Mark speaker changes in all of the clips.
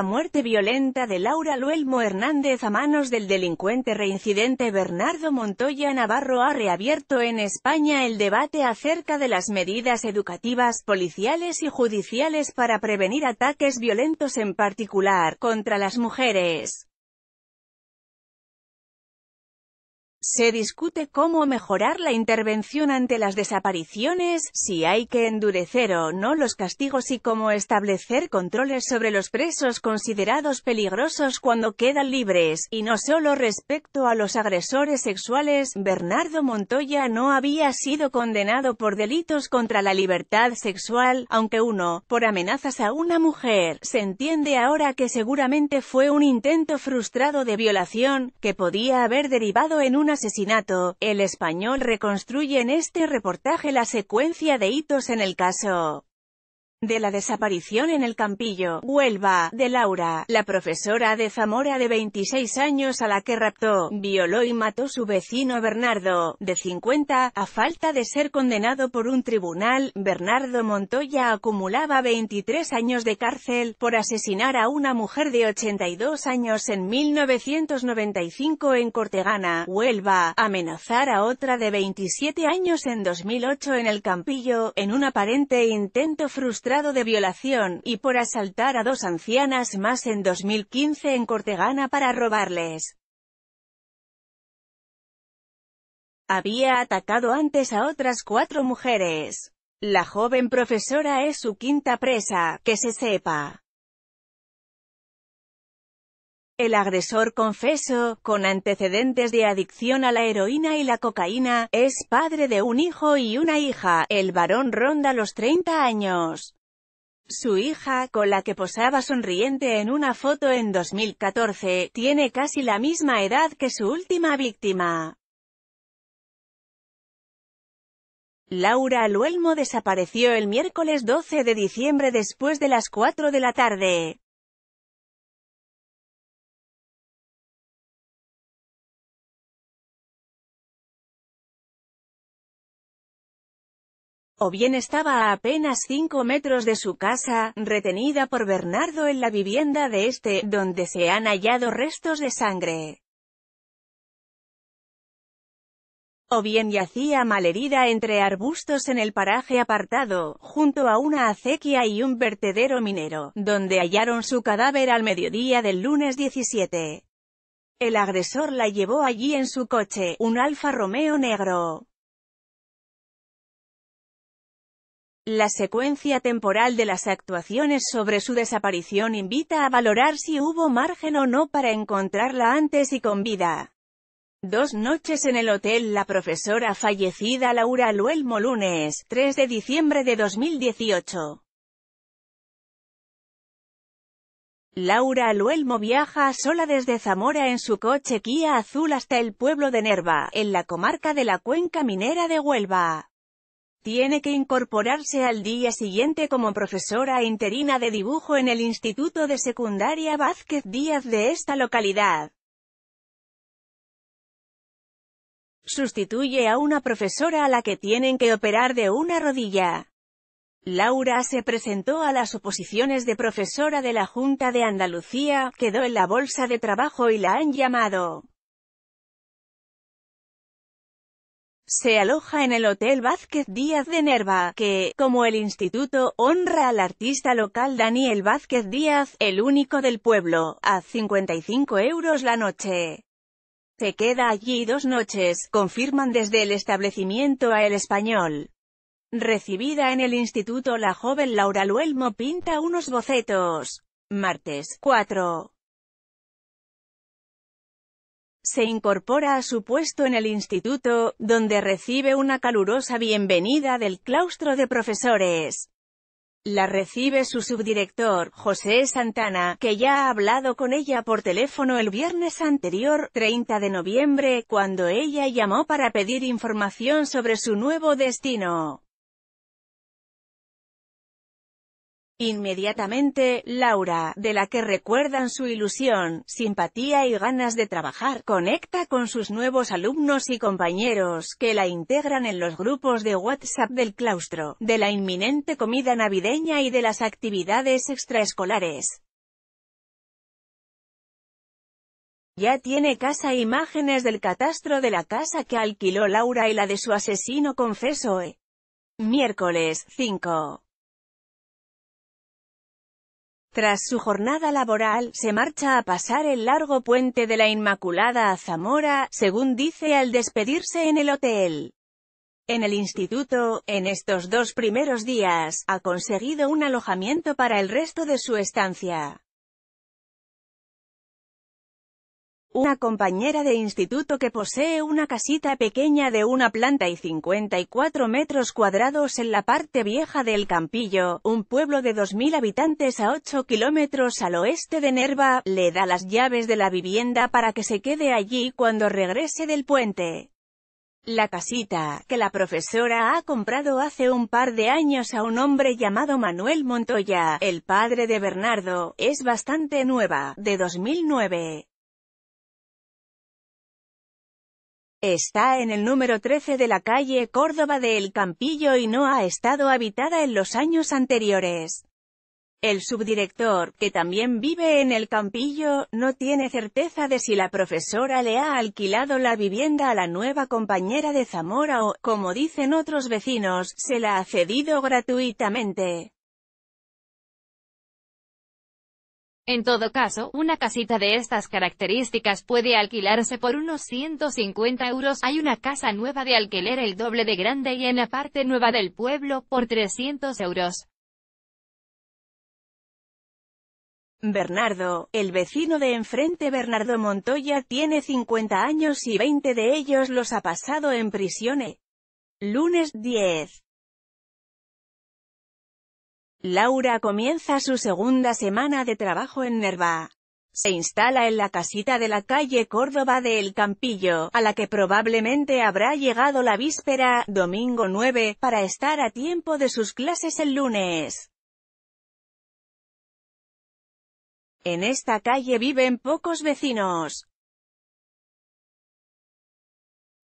Speaker 1: la muerte violenta de Laura Luelmo Hernández a manos del delincuente reincidente Bernardo Montoya Navarro ha reabierto en España el debate acerca de las medidas educativas, policiales y judiciales para prevenir ataques violentos en particular, contra las mujeres. Se discute cómo mejorar la intervención ante las desapariciones, si hay que endurecer o no los castigos y cómo establecer controles sobre los presos considerados peligrosos cuando quedan libres, y no solo respecto a los agresores sexuales. Bernardo Montoya no había sido condenado por delitos contra la libertad sexual, aunque uno, por amenazas a una mujer, se entiende ahora que seguramente fue un intento frustrado de violación, que podía haber derivado en una asesinato, el español reconstruye en este reportaje la secuencia de hitos en el caso de la desaparición en el Campillo, Huelva, de Laura, la profesora de Zamora de 26 años a la que raptó, violó y mató su vecino Bernardo, de 50, a falta de ser condenado por un tribunal, Bernardo Montoya acumulaba 23 años de cárcel por asesinar a una mujer de 82 años en 1995 en Cortegana, Huelva, amenazar a otra de 27 años en 2008 en el Campillo, en un aparente intento frustrado de violación, y por asaltar a dos ancianas más en 2015 en Cortegana para robarles. Había atacado antes a otras cuatro mujeres. La joven profesora es su quinta presa, que se sepa. El agresor confeso, con antecedentes de adicción a la heroína y la cocaína, es padre de un hijo y una hija, el varón ronda los 30 años. Su hija, con la que posaba sonriente en una foto en 2014, tiene casi la misma edad que su última víctima. Laura Luelmo desapareció el miércoles 12 de diciembre después de las 4 de la tarde. o bien estaba a apenas 5 metros de su casa, retenida por Bernardo en la vivienda de este, donde se han hallado restos de sangre. o bien yacía malherida entre arbustos en el paraje apartado, junto a una acequia y un vertedero minero, donde hallaron su cadáver al mediodía del lunes 17. El agresor la llevó allí en su coche, un Alfa Romeo negro. La secuencia temporal de las actuaciones sobre su desaparición invita a valorar si hubo margen o no para encontrarla antes y con vida. Dos noches en el hotel La profesora fallecida Laura Luelmo lunes, 3 de diciembre de 2018. Laura Luelmo viaja sola desde Zamora en su coche Kia Azul hasta el pueblo de Nerva, en la comarca de la Cuenca Minera de Huelva. Tiene que incorporarse al día siguiente como profesora interina de dibujo en el Instituto de Secundaria Vázquez Díaz de esta localidad. Sustituye a una profesora a la que tienen que operar de una rodilla. Laura se presentó a las oposiciones de profesora de la Junta de Andalucía, quedó en la bolsa de trabajo y la han llamado. se aloja en el Hotel Vázquez Díaz de Nerva, que, como el instituto, honra al artista local Daniel Vázquez Díaz, el único del pueblo, a 55 euros la noche. Se queda allí dos noches, confirman desde el establecimiento a El Español. Recibida en el instituto la joven Laura Luelmo pinta unos bocetos. Martes, 4 se incorpora a su puesto en el instituto, donde recibe una calurosa bienvenida del claustro de profesores. La recibe su subdirector, José Santana, que ya ha hablado con ella por teléfono el viernes anterior, 30 de noviembre, cuando ella llamó para pedir información sobre su nuevo destino. Inmediatamente, Laura, de la que recuerdan su ilusión, simpatía y ganas de trabajar, conecta con sus nuevos alumnos y compañeros que la integran en los grupos de WhatsApp del claustro, de la inminente comida navideña y de las actividades extraescolares. Ya tiene casa imágenes del catastro de la casa que alquiló Laura y la de su asesino confeso. Eh. Miércoles 5. Tras su jornada laboral, se marcha a pasar el largo puente de la Inmaculada a Zamora, según dice al despedirse en el hotel. En el instituto, en estos dos primeros días, ha conseguido un alojamiento para el resto de su estancia. una compañera de instituto que posee una casita pequeña de una planta y 54 metros cuadrados en la parte vieja del Campillo, un pueblo de 2.000 habitantes a 8 kilómetros al oeste de Nerva, le da las llaves de la vivienda para que se quede allí cuando regrese del puente. La casita, que la profesora ha comprado hace un par de años a un hombre llamado Manuel Montoya, el padre de Bernardo, es bastante nueva, de 2009. Está en el número 13 de la calle Córdoba de El Campillo y no ha estado habitada en los años anteriores. El subdirector, que también vive en El Campillo, no tiene certeza de si la profesora le ha alquilado la vivienda a la nueva compañera de Zamora o, como dicen otros vecinos, se la ha cedido gratuitamente. En todo caso, una casita de estas características puede alquilarse por unos 150 euros. Hay una casa nueva de alquiler el doble de grande y en la parte nueva del pueblo, por 300 euros. Bernardo, el vecino de enfrente Bernardo Montoya tiene 50 años y 20 de ellos los ha pasado en prisión. Lunes 10. Laura comienza su segunda semana de trabajo en Nerva. Se instala en la casita de la calle Córdoba de El Campillo, a la que probablemente habrá llegado la víspera, domingo 9, para estar a tiempo de sus clases el lunes. En esta calle viven pocos vecinos.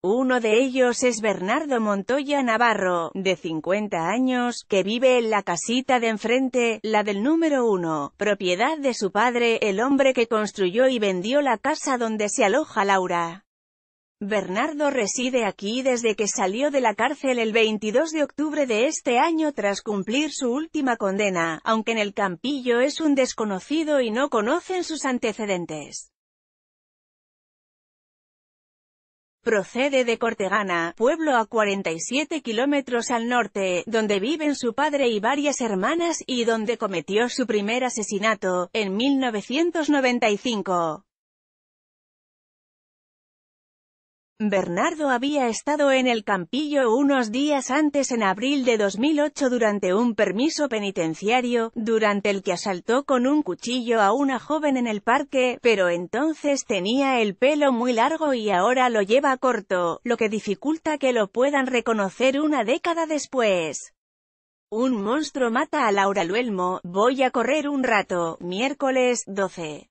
Speaker 1: Uno de ellos es Bernardo Montoya Navarro, de 50 años, que vive en la casita de enfrente, la del número 1, propiedad de su padre, el hombre que construyó y vendió la casa donde se aloja Laura. Bernardo reside aquí desde que salió de la cárcel el 22 de octubre de este año tras cumplir su última condena, aunque en el campillo es un desconocido y no conocen sus antecedentes. Procede de Cortegana, pueblo a 47 kilómetros al norte, donde viven su padre y varias hermanas y donde cometió su primer asesinato, en 1995. Bernardo había estado en el Campillo unos días antes en abril de 2008 durante un permiso penitenciario, durante el que asaltó con un cuchillo a una joven en el parque, pero entonces tenía el pelo muy largo y ahora lo lleva corto, lo que dificulta que lo puedan reconocer una década después. Un monstruo mata a Laura Luelmo, voy a correr un rato, miércoles, 12.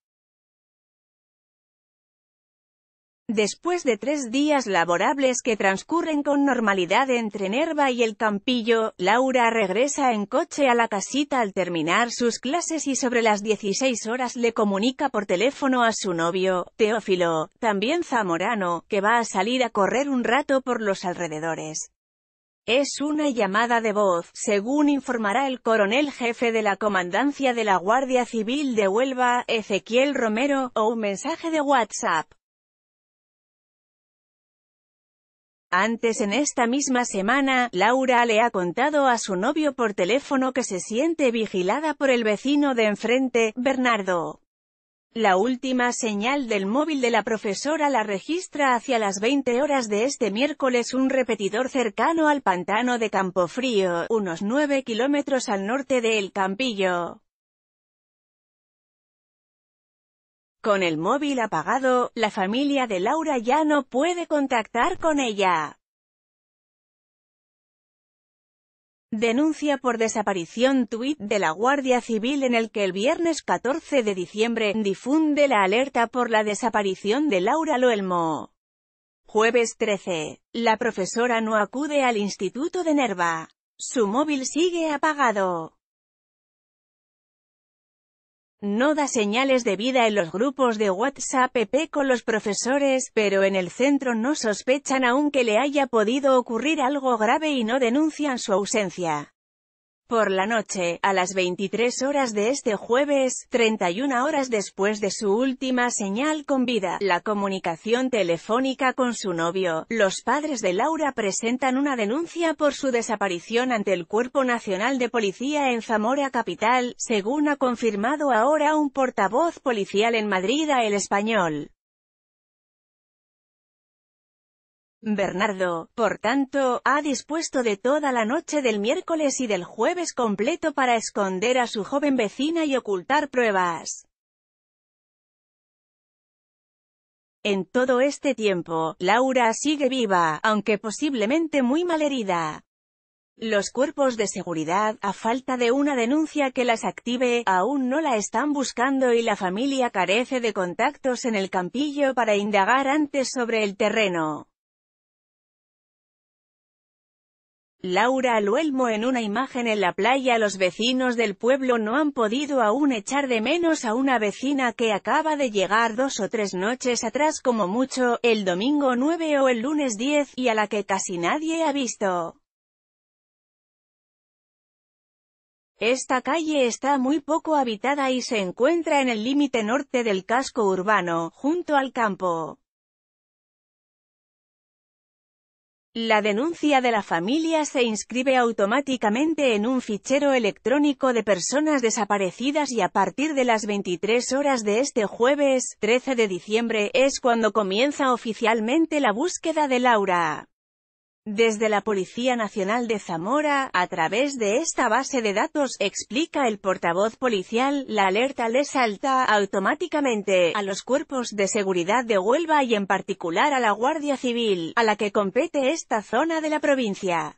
Speaker 1: Después de tres días laborables que transcurren con normalidad entre Nerva y el Campillo, Laura regresa en coche a la casita al terminar sus clases y sobre las 16 horas le comunica por teléfono a su novio, Teófilo, también zamorano, que va a salir a correr un rato por los alrededores. Es una llamada de voz, según informará el coronel jefe de la comandancia de la Guardia Civil de Huelva, Ezequiel Romero, o un mensaje de WhatsApp. Antes en esta misma semana, Laura le ha contado a su novio por teléfono que se siente vigilada por el vecino de enfrente, Bernardo. La última señal del móvil de la profesora la registra hacia las 20 horas de este miércoles un repetidor cercano al pantano de Campofrío, unos 9 kilómetros al norte de El Campillo. Con el móvil apagado, la familia de Laura ya no puede contactar con ella. Denuncia por desaparición tuit de la Guardia Civil en el que el viernes 14 de diciembre difunde la alerta por la desaparición de Laura Loelmo. Jueves 13. La profesora no acude al Instituto de Nerva. Su móvil sigue apagado. No da señales de vida en los grupos de WhatsApp con los profesores, pero en el centro no sospechan aún que le haya podido ocurrir algo grave y no denuncian su ausencia. Por la noche, a las 23 horas de este jueves, 31 horas después de su última señal con vida, la comunicación telefónica con su novio, los padres de Laura presentan una denuncia por su desaparición ante el Cuerpo Nacional de Policía en Zamora Capital, según ha confirmado ahora un portavoz policial en Madrid a El Español. Bernardo, por tanto, ha dispuesto de toda la noche del miércoles y del jueves completo para esconder a su joven vecina y ocultar pruebas. En todo este tiempo, Laura sigue viva, aunque posiblemente muy malherida. Los cuerpos de seguridad, a falta de una denuncia que las active, aún no la están buscando y la familia carece de contactos en el campillo para indagar antes sobre el terreno. Laura Luelmo en una imagen en la playa Los vecinos del pueblo no han podido aún echar de menos a una vecina que acaba de llegar dos o tres noches atrás como mucho, el domingo 9 o el lunes 10, y a la que casi nadie ha visto. Esta calle está muy poco habitada y se encuentra en el límite norte del casco urbano, junto al campo. La denuncia de la familia se inscribe automáticamente en un fichero electrónico de personas desaparecidas y a partir de las 23 horas de este jueves, 13 de diciembre, es cuando comienza oficialmente la búsqueda de Laura. Desde la Policía Nacional de Zamora, a través de esta base de datos, explica el portavoz policial, la alerta le salta automáticamente a los cuerpos de seguridad de Huelva y en particular a la Guardia Civil, a la que compete esta zona de la provincia.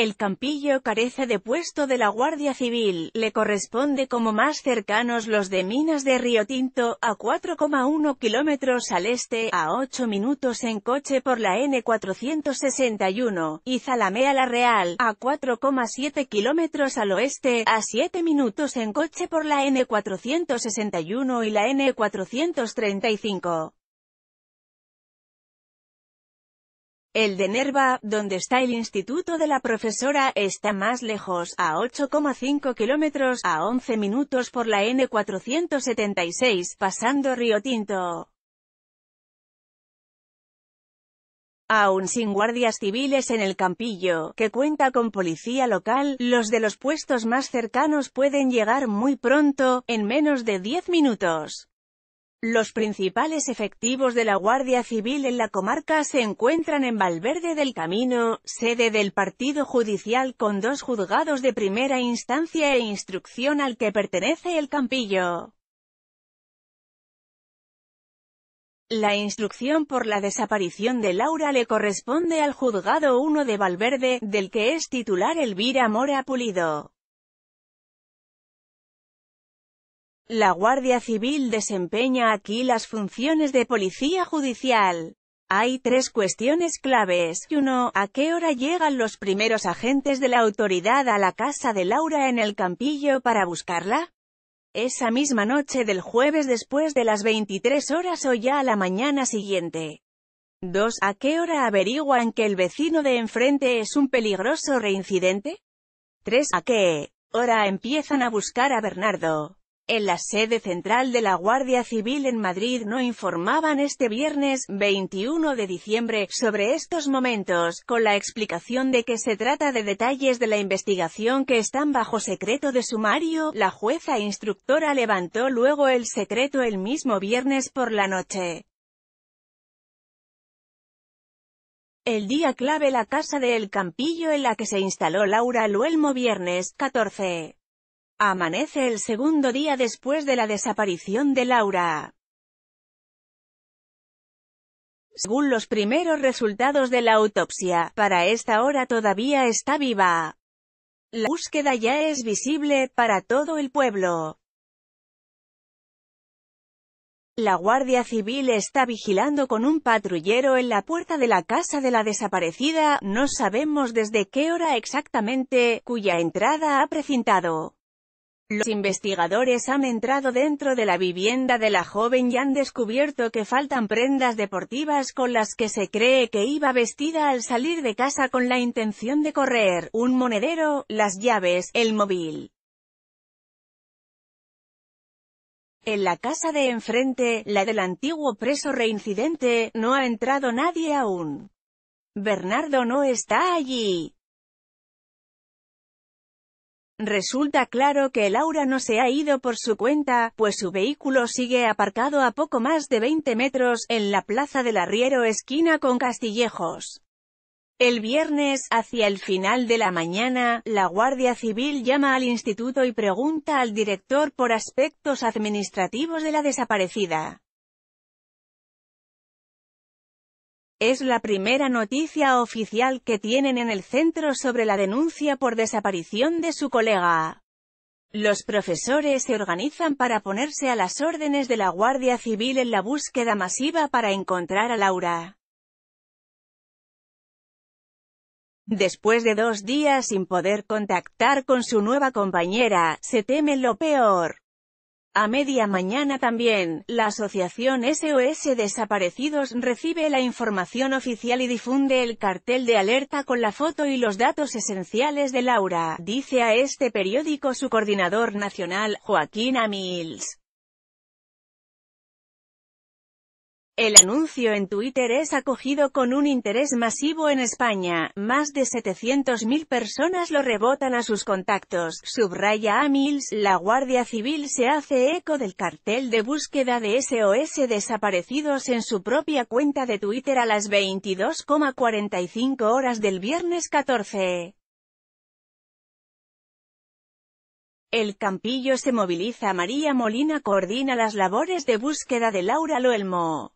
Speaker 1: El Campillo carece de puesto de la Guardia Civil, le corresponde como más cercanos los de Minas de Río Tinto, a 4,1 kilómetros al este, a 8 minutos en coche por la N461, y Zalamea La Real, a 4,7 kilómetros al oeste, a 7 minutos en coche por la N461 y la N435. El de Nerva, donde está el Instituto de la Profesora, está más lejos, a 8,5 kilómetros, a 11 minutos por la N476, pasando Río Tinto. Aún sin guardias civiles en el campillo, que cuenta con policía local, los de los puestos más cercanos pueden llegar muy pronto, en menos de 10 minutos. Los principales efectivos de la Guardia Civil en la comarca se encuentran en Valverde del Camino, sede del Partido Judicial con dos juzgados de primera instancia e instrucción al que pertenece el Campillo. La instrucción por la desaparición de Laura le corresponde al Juzgado 1 de Valverde, del que es titular Elvira Mora Pulido. La Guardia Civil desempeña aquí las funciones de policía judicial. Hay tres cuestiones claves. 1. ¿A qué hora llegan los primeros agentes de la autoridad a la casa de Laura en el campillo para buscarla? Esa misma noche del jueves después de las 23 horas o ya a la mañana siguiente. 2. ¿A qué hora averiguan que el vecino de enfrente es un peligroso reincidente? 3. ¿A qué hora empiezan a buscar a Bernardo? en la sede central de la Guardia Civil en Madrid no informaban este viernes 21 de diciembre sobre estos momentos, con la explicación de que se trata de detalles de la investigación que están bajo secreto de sumario, la jueza instructora levantó luego el secreto el mismo viernes por la noche. el día clave la casa de El Campillo en la que se instaló Laura Luelmo viernes, 14. Amanece el segundo día después de la desaparición de Laura. Según los primeros resultados de la autopsia, para esta hora todavía está viva. La búsqueda ya es visible para todo el pueblo. La Guardia Civil está vigilando con un patrullero en la puerta de la casa de la desaparecida, no sabemos desde qué hora exactamente, cuya entrada ha precintado. Los investigadores han entrado dentro de la vivienda de la joven y han descubierto que faltan prendas deportivas con las que se cree que iba vestida al salir de casa con la intención de correr, un monedero, las llaves, el móvil. En la casa de enfrente, la del antiguo preso reincidente, no ha entrado nadie aún. Bernardo no está allí. Resulta claro que Laura no se ha ido por su cuenta, pues su vehículo sigue aparcado a poco más de 20 metros, en la plaza del Arriero esquina con Castillejos. El viernes, hacia el final de la mañana, la Guardia Civil llama al instituto y pregunta al director por aspectos administrativos de la desaparecida. Es la primera noticia oficial que tienen en el centro sobre la denuncia por desaparición de su colega. Los profesores se organizan para ponerse a las órdenes de la Guardia Civil en la búsqueda masiva para encontrar a Laura. Después de dos días sin poder contactar con su nueva compañera, se teme lo peor. A media mañana también, la asociación SOS Desaparecidos recibe la información oficial y difunde el cartel de alerta con la foto y los datos esenciales de Laura, dice a este periódico su coordinador nacional, Joaquín Amils. El anuncio en Twitter es acogido con un interés masivo en España, más de 700.000 personas lo rebotan a sus contactos, subraya a la Guardia Civil se hace eco del cartel de búsqueda de SOS desaparecidos en su propia cuenta de Twitter a las 22,45 horas del viernes 14. El Campillo se moviliza María Molina coordina las labores de búsqueda de Laura Loelmo.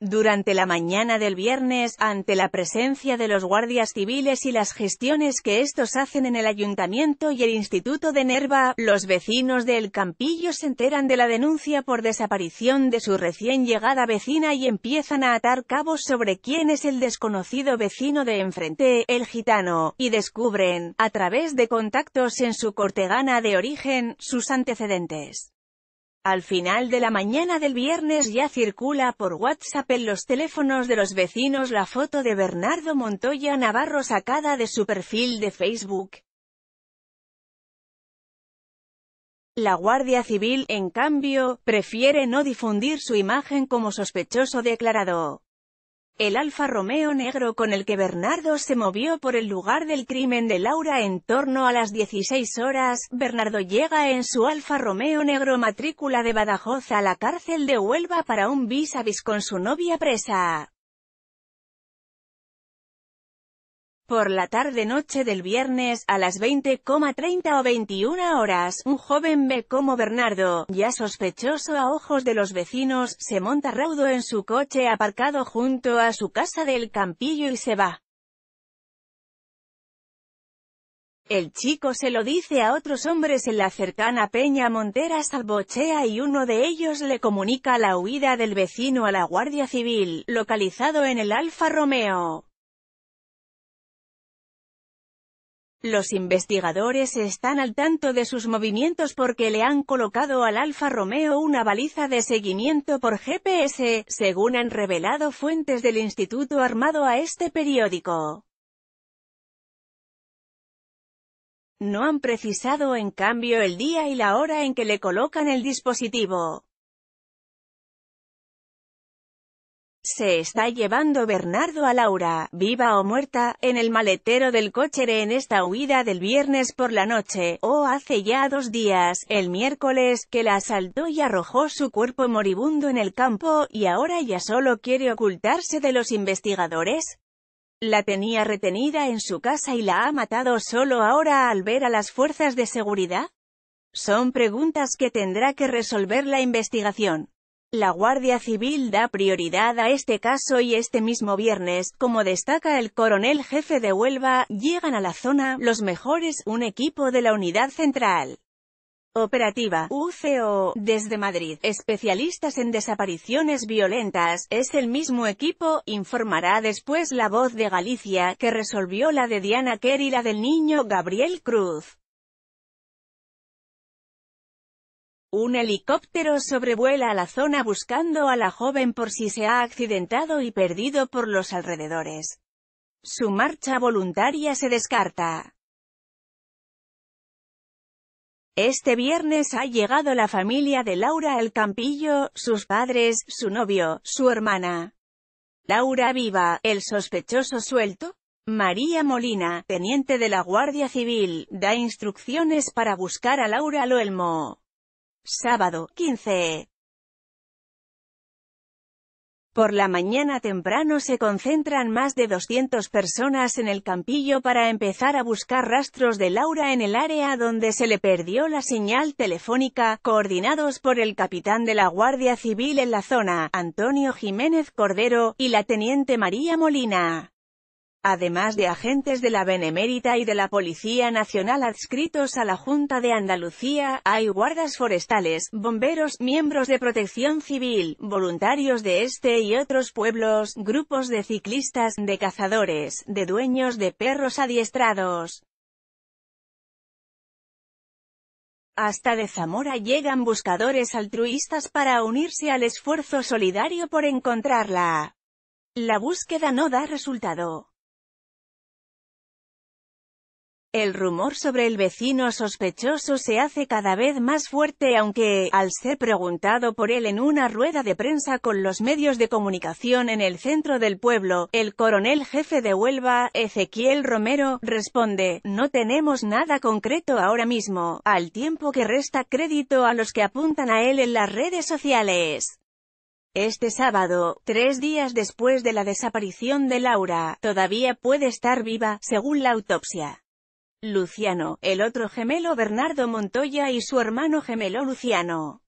Speaker 1: Durante la mañana del viernes, ante la presencia de los guardias civiles y las gestiones que estos hacen en el ayuntamiento y el Instituto de Nerva, los vecinos de El Campillo se enteran de la denuncia por desaparición de su recién llegada vecina y empiezan a atar cabos sobre quién es el desconocido vecino de enfrente, el gitano, y descubren, a través de contactos en su cortegana de origen, sus antecedentes. Al final de la mañana del viernes ya circula por WhatsApp en los teléfonos de los vecinos la foto de Bernardo Montoya Navarro sacada de su perfil de Facebook. La Guardia Civil, en cambio, prefiere no difundir su imagen como sospechoso declarado. El Alfa Romeo negro con el que Bernardo se movió por el lugar del crimen de Laura en torno a las 16 horas, Bernardo llega en su Alfa Romeo negro matrícula de Badajoz a la cárcel de Huelva para un vis a vis con su novia presa. Por la tarde-noche del viernes, a las 20,30 o 21 horas, un joven ve como Bernardo, ya sospechoso a ojos de los vecinos, se monta raudo en su coche aparcado junto a su casa del campillo y se va. El chico se lo dice a otros hombres en la cercana Peña Montera Salvochea y uno de ellos le comunica la huida del vecino a la Guardia Civil, localizado en el Alfa Romeo. Los investigadores están al tanto de sus movimientos porque le han colocado al Alfa Romeo una baliza de seguimiento por GPS, según han revelado fuentes del Instituto Armado a este periódico. No han precisado en cambio el día y la hora en que le colocan el dispositivo. Se está llevando Bernardo a Laura, viva o muerta, en el maletero del coche en esta huida del viernes por la noche, o hace ya dos días, el miércoles, que la asaltó y arrojó su cuerpo moribundo en el campo, y ahora ya solo quiere ocultarse de los investigadores. La tenía retenida en su casa y la ha matado solo ahora al ver a las fuerzas de seguridad. Son preguntas que tendrá que resolver la investigación. La Guardia Civil da prioridad a este caso y este mismo viernes, como destaca el coronel jefe de Huelva, llegan a la zona, los mejores, un equipo de la Unidad Central Operativa, UCO, desde Madrid, especialistas en desapariciones violentas, es el mismo equipo, informará después La Voz de Galicia, que resolvió la de Diana Kerr y la del niño Gabriel Cruz. Un helicóptero sobrevuela la zona buscando a la joven por si se ha accidentado y perdido por los alrededores. Su marcha voluntaria se descarta. Este viernes ha llegado la familia de Laura El Campillo, sus padres, su novio, su hermana. Laura Viva, el sospechoso suelto. María Molina, teniente de la Guardia Civil, da instrucciones para buscar a Laura Loelmo sábado, 15. Por la mañana temprano se concentran más de 200 personas en el campillo para empezar a buscar rastros de Laura en el área donde se le perdió la señal telefónica, coordinados por el capitán de la Guardia Civil en la zona, Antonio Jiménez Cordero, y la teniente María Molina además de agentes de la Benemérita y de la Policía Nacional adscritos a la Junta de Andalucía, hay guardas forestales, bomberos, miembros de protección civil, voluntarios de este y otros pueblos, grupos de ciclistas, de cazadores, de dueños de perros adiestrados. Hasta de Zamora llegan buscadores altruistas para unirse al esfuerzo solidario por encontrarla. La búsqueda no da resultado. El rumor sobre el vecino sospechoso se hace cada vez más fuerte aunque, al ser preguntado por él en una rueda de prensa con los medios de comunicación en el centro del pueblo, el coronel jefe de Huelva, Ezequiel Romero, responde, no tenemos nada concreto ahora mismo, al tiempo que resta crédito a los que apuntan a él en las redes sociales. Este sábado, tres días después de la desaparición de Laura, todavía puede estar viva, según la autopsia. Luciano, el otro gemelo Bernardo Montoya y su hermano gemelo Luciano.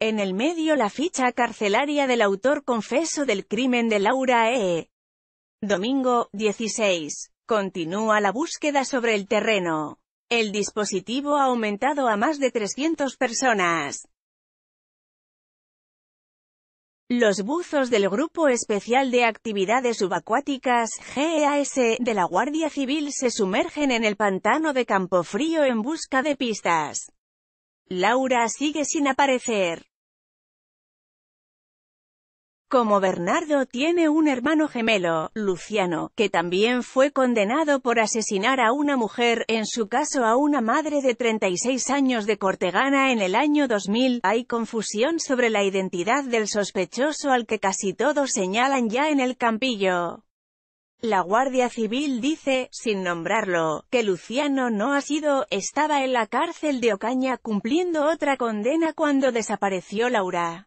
Speaker 1: En el medio la ficha carcelaria del autor confeso del crimen de Laura E. Domingo, 16. Continúa la búsqueda sobre el terreno. El dispositivo ha aumentado a más de 300 personas. Los buzos del Grupo Especial de Actividades Subacuáticas, G.E.A.S., de la Guardia Civil se sumergen en el pantano de Campofrío en busca de pistas. Laura sigue sin aparecer. Como Bernardo tiene un hermano gemelo, Luciano, que también fue condenado por asesinar a una mujer, en su caso a una madre de 36 años de Cortegana en el año 2000, hay confusión sobre la identidad del sospechoso al que casi todos señalan ya en el campillo. La Guardia Civil dice, sin nombrarlo, que Luciano no ha sido, estaba en la cárcel de Ocaña cumpliendo otra condena cuando desapareció Laura.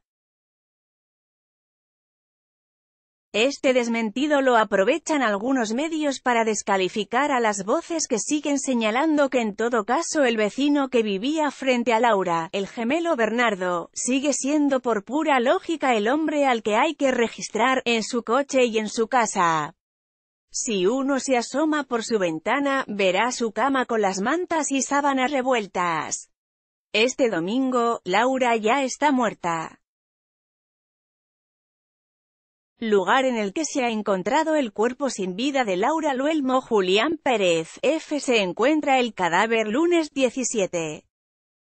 Speaker 1: Este desmentido lo aprovechan algunos medios para descalificar a las voces que siguen señalando que en todo caso el vecino que vivía frente a Laura, el gemelo Bernardo, sigue siendo por pura lógica el hombre al que hay que registrar, en su coche y en su casa. Si uno se asoma por su ventana, verá su cama con las mantas y sábanas revueltas. Este domingo, Laura ya está muerta lugar en el que se ha encontrado el cuerpo sin vida de Laura Luelmo Julián Pérez, F. Se encuentra el cadáver lunes 17.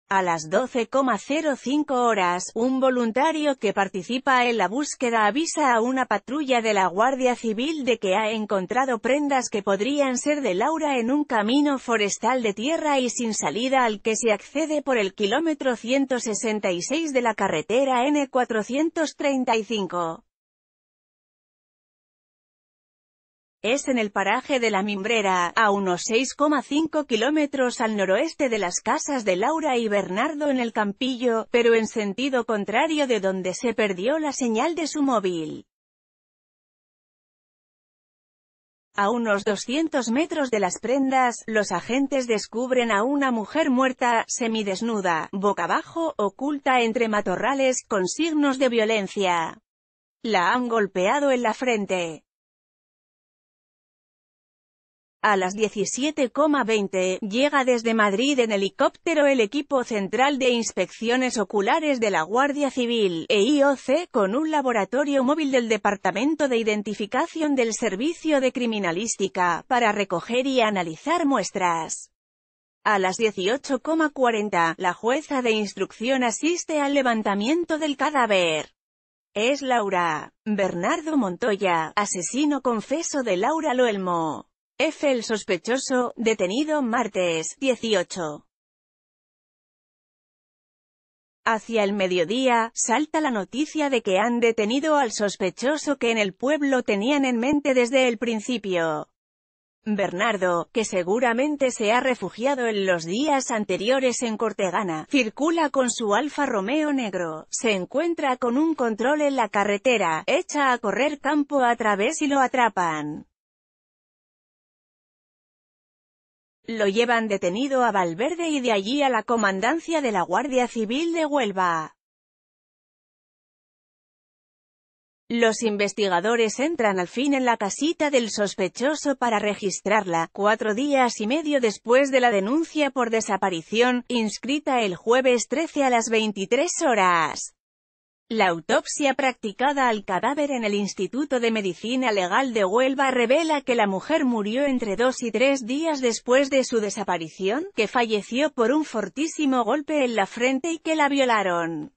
Speaker 1: A las 12,05 horas, un voluntario que participa en la búsqueda avisa a una patrulla de la Guardia Civil de que ha encontrado prendas que podrían ser de Laura en un camino forestal de tierra y sin salida al que se accede por el kilómetro 166 de la carretera N435. Es en el paraje de la Mimbrera, a unos 6,5 kilómetros al noroeste de las casas de Laura y Bernardo en el Campillo, pero en sentido contrario de donde se perdió la señal de su móvil. A unos 200 metros de las prendas, los agentes descubren a una mujer muerta, semidesnuda, boca abajo, oculta entre matorrales, con signos de violencia. La han golpeado en la frente. A las 17,20, llega desde Madrid en helicóptero el equipo central de inspecciones oculares de la Guardia Civil, EIOC, con un laboratorio móvil del Departamento de Identificación del Servicio de Criminalística, para recoger y analizar muestras. A las 18,40, la jueza de instrucción asiste al levantamiento del cadáver. Es Laura. Bernardo Montoya, asesino confeso de Laura Loelmo. F. El sospechoso, detenido martes, 18. Hacia el mediodía, salta la noticia de que han detenido al sospechoso que en el pueblo tenían en mente desde el principio. Bernardo, que seguramente se ha refugiado en los días anteriores en Cortegana, circula con su Alfa Romeo negro, se encuentra con un control en la carretera, echa a correr campo a través y lo atrapan. Lo llevan detenido a Valverde y de allí a la comandancia de la Guardia Civil de Huelva. Los investigadores entran al fin en la casita del sospechoso para registrarla, cuatro días y medio después de la denuncia por desaparición, inscrita el jueves 13 a las 23 horas. La autopsia practicada al cadáver en el Instituto de Medicina Legal de Huelva revela que la mujer murió entre dos y tres días después de su desaparición, que falleció por un fortísimo golpe en la frente y que la violaron.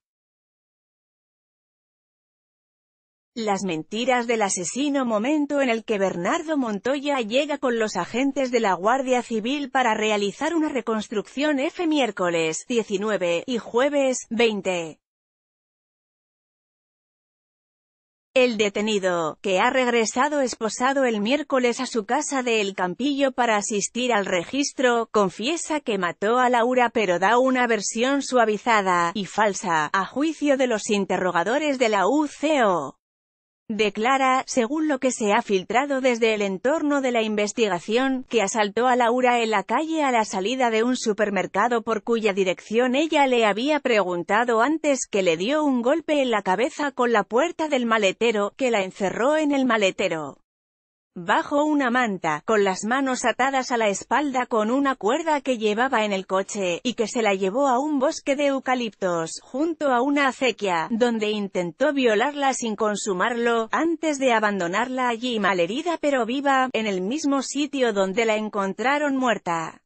Speaker 1: Las mentiras del asesino Momento en el que Bernardo Montoya llega con los agentes de la Guardia Civil para realizar una reconstrucción F miércoles 19 y jueves 20. El detenido, que ha regresado esposado el miércoles a su casa de El Campillo para asistir al registro, confiesa que mató a Laura pero da una versión suavizada y falsa, a juicio de los interrogadores de la UCO. Declara, según lo que se ha filtrado desde el entorno de la investigación, que asaltó a Laura en la calle a la salida de un supermercado por cuya dirección ella le había preguntado antes que le dio un golpe en la cabeza con la puerta del maletero, que la encerró en el maletero bajo una manta, con las manos atadas a la espalda con una cuerda que llevaba en el coche, y que se la llevó a un bosque de eucaliptos, junto a una acequia, donde intentó violarla sin consumarlo, antes de abandonarla allí malherida pero viva, en el mismo sitio donde la encontraron muerta.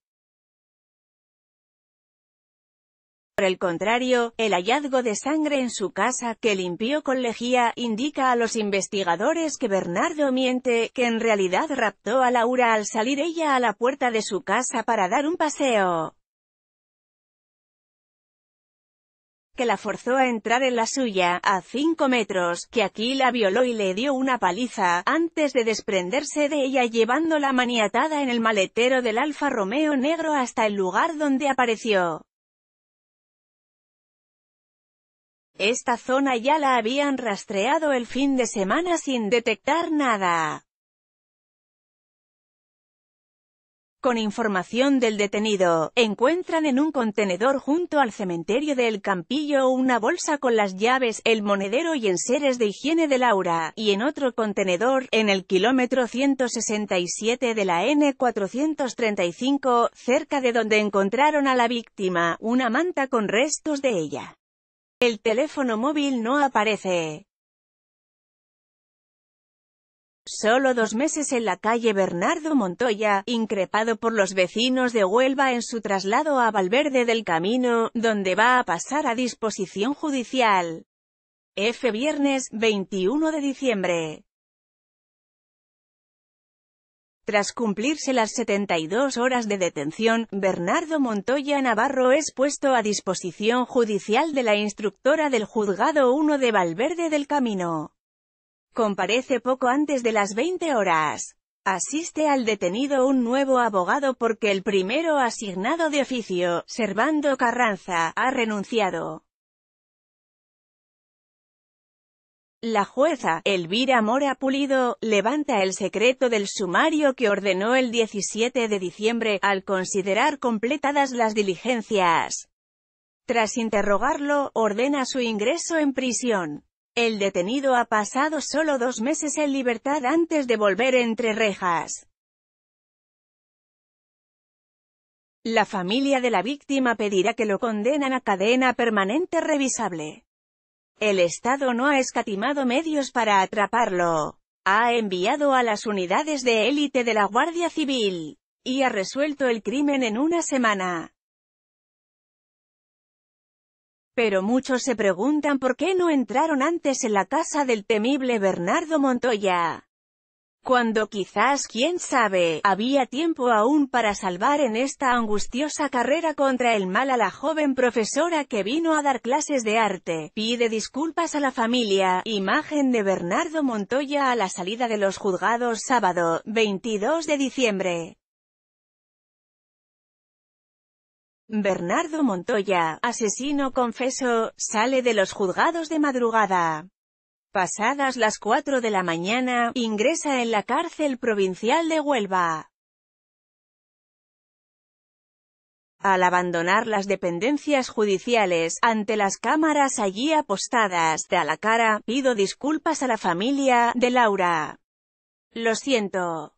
Speaker 1: Por el contrario, el hallazgo de sangre en su casa, que limpió con lejía, indica a los investigadores que Bernardo miente, que en realidad raptó a Laura al salir ella a la puerta de su casa para dar un paseo. que la forzó a entrar en la suya, a 5 metros, que aquí la violó y le dio una paliza, antes de desprenderse de ella llevándola maniatada en el maletero del Alfa Romeo negro hasta el lugar donde apareció. Esta zona ya la habían rastreado el fin de semana sin detectar nada. Con información del detenido, encuentran en un contenedor junto al cementerio de El Campillo una bolsa con las llaves, el monedero y enseres de higiene de Laura, y en otro contenedor, en el kilómetro 167 de la N435, cerca de donde encontraron a la víctima, una manta con restos de ella. El teléfono móvil no aparece. Solo dos meses en la calle Bernardo Montoya, increpado por los vecinos de Huelva en su traslado a Valverde del Camino, donde va a pasar a disposición judicial. F. Viernes, 21 de diciembre. Tras cumplirse las 72 horas de detención, Bernardo Montoya Navarro es puesto a disposición judicial de la instructora del Juzgado 1 de Valverde del Camino. Comparece poco antes de las 20 horas. Asiste al detenido un nuevo abogado porque el primero asignado de oficio, Servando Carranza, ha renunciado. La jueza, Elvira Mora Pulido, levanta el secreto del sumario que ordenó el 17 de diciembre, al considerar completadas las diligencias. Tras interrogarlo, ordena su ingreso en prisión. El detenido ha pasado solo dos meses en libertad antes de volver entre rejas. La familia de la víctima pedirá que lo condenan a cadena permanente revisable. El Estado no ha escatimado medios para atraparlo. Ha enviado a las unidades de élite de la Guardia Civil. Y ha resuelto el crimen en una semana. Pero muchos se preguntan por qué no entraron antes en la casa del temible Bernardo Montoya. Cuando quizás, quién sabe, había tiempo aún para salvar en esta angustiosa carrera contra el mal a la joven profesora que vino a dar clases de arte, pide disculpas a la familia, imagen de Bernardo Montoya a la salida de los juzgados sábado, 22 de diciembre. Bernardo Montoya, asesino confeso, sale de los juzgados de madrugada. Pasadas las 4 de la mañana, ingresa en la cárcel provincial de Huelva. Al abandonar las dependencias judiciales, ante las cámaras allí apostadas, de a la cara, pido disculpas a la familia, de Laura. Lo siento.